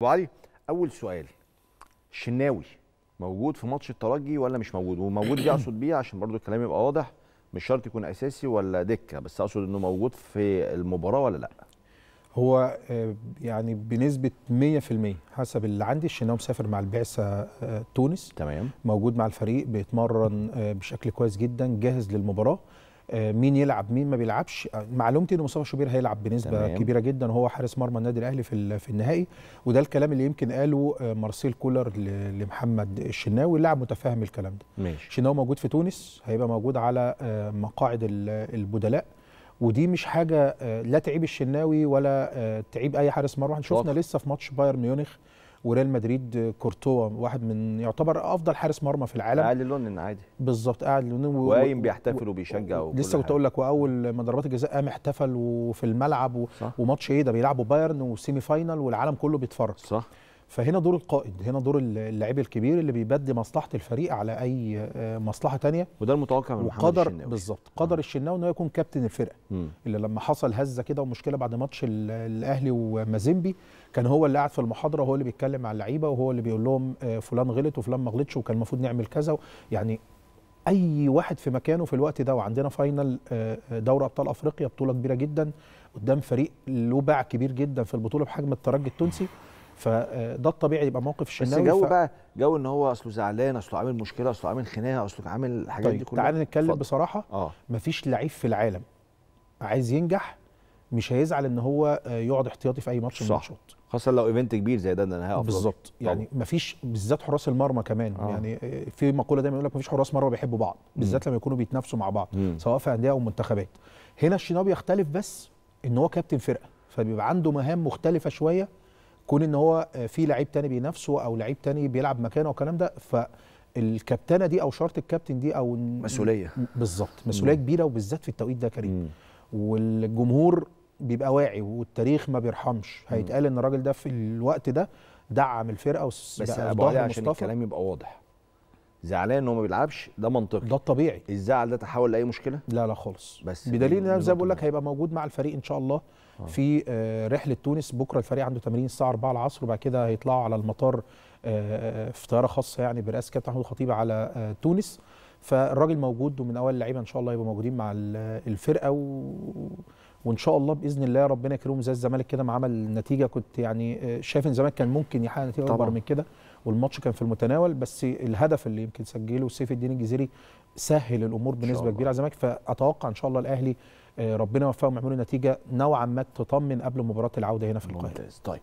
ابو علي اول سؤال الشناوي موجود في ماتش الترجي ولا مش موجود وموجود دي اقصد بيه عشان برضو الكلام يبقى واضح مش شرط يكون اساسي ولا دكه بس اقصد انه موجود في المباراه ولا لا هو آه، يعني بنسبه 100% حسب اللي عندي الشناوي مسافر مع البعثه آه، تونس تمام موجود مع الفريق بيتمرن آه، بشكل كويس جدا جاهز للمباراه آه، مين يلعب مين ما بيلعبش آه، معلومتي ان مصطفى شوبير هيلعب بنسبه تمام. كبيره جدا وهو حارس مرمى النادي الاهلي في في النهائي وده الكلام اللي يمكن قاله آه، مارسيل كولر لمحمد الشناوي اللاعب متفاهم الكلام ده ماشي الشناوي موجود في تونس هيبقى موجود على مقاعد البدلاء ودي مش حاجه لا تعيب الشناوي ولا تعيب اي حارس مرمى احنا شفنا لسه في ماتش بايرن ميونخ وريال مدريد كورتوا واحد من يعتبر افضل حارس مرمى في العالم قاعد لونن عادي بالظبط قاعد لونن وقايم بيحتفل وبيشجع لسه كنت اقول لك واول ما ضربات الجزاء قام احتفل وفي الملعب و... وماتش ايه ده بيلعبوا بايرن وسيمي فاينل والعالم كله بيتفرج صح فهنا دور القائد هنا دور اللاعب الكبير اللي بيبدي مصلحه الفريق على اي آه، مصلحه تانية وده المتوقع من محمد الشناوي بالظبط قدر الشناوي ان هو يكون كابتن الفرقه اللي لما حصل هزه كده ومشكله بعد ماتش الاهلي ومازيمبي كان هو اللي قاعد في المحاضره وهو اللي بيتكلم مع اللعيبه وهو اللي بيقول لهم آه، فلان غلط وفلان ما غلطش وكان المفروض نعمل كذا يعني اي واحد في مكانه في الوقت ده وعندنا فاينل آه، دوري ابطال افريقيا بطوله كبيره جدا قدام فريق له باع كبير جدا في البطوله بحجم الترجي التونسي فده الطبيعي يبقى موقف الشناوي بس جو ف... بقى جو ان هو اصله زعلان اصله عامل مشكله اصله عامل خناقه اصله عامل الحاجات طيب دي كلها تعالى نتكلم فضل. بصراحه آه. مفيش لعيب في العالم عايز ينجح مش هيزعل ان هو آه، يقعد احتياطي في اي ماتش من الماتشات خاصه لو ايفنت كبير زي ده ده نهائي بالظبط يعني مفيش بالذات حراس المرمى كمان آه. يعني آه، في مقوله دايما يقول لك مفيش حراس مرمى بيحبوا بعض بالذات لما يكونوا بيتنافسوا مع بعض مم. سواء في انديه او منتخبات هنا الشناوي بيختلف بس ان هو كابتن فرقه فبيبقى عنده مهام مختلفه شويه كون ان هو آه، في لعيب تاني بينافسه او لعيب تاني بيلعب مكانه والكلام ده فالكابتنه دي او شرط الكابتن دي او مسؤوليه بالظبط مسؤوليه مم. كبيره وبالذات في التوقيت ده كريم مم. والجمهور بيبقى واعي والتاريخ ما بيرحمش هيتقال ان الراجل ده في الوقت ده دعم الفرقه بس ابو علي عشان الكلام يبقى واضح زعلان ان هو ما بيلعبش ده منطقي ده الطبيعي الزعل ده تحول لاي مشكله لا لا خالص بس بدليل ان زي ما بقول لك هيبقى موجود مع الفريق ان شاء الله آه. في آه، رحله تونس بكره الفريق عنده تمرين الساعه 4 العصر وبعد كده هيطلعوا على المطار آه، في طياره خاصه يعني برئاسه كابتن محمود الخطيب على تونس فالراجل موجود ومن اوائل اللعيبه ان شاء الله يبقوا موجودين مع الفرقه و... وان شاء الله باذن الله ربنا يكرمهم زي الزمالك كده ما عمل نتيجه كنت يعني شايف ان الزمالك كان ممكن يحقق نتيجه اكبر من كده والماتش كان في المتناول بس الهدف اللي يمكن سجله سيف الدين الجزيري سهل الامور بنسبه كبيره على الزمالك فاتوقع ان شاء الله الاهلي آه، ربنا يوفقهم يعملوا نتيجه نوعا ما تطمن قبل مباراه العوده هنا في القاهره. طيب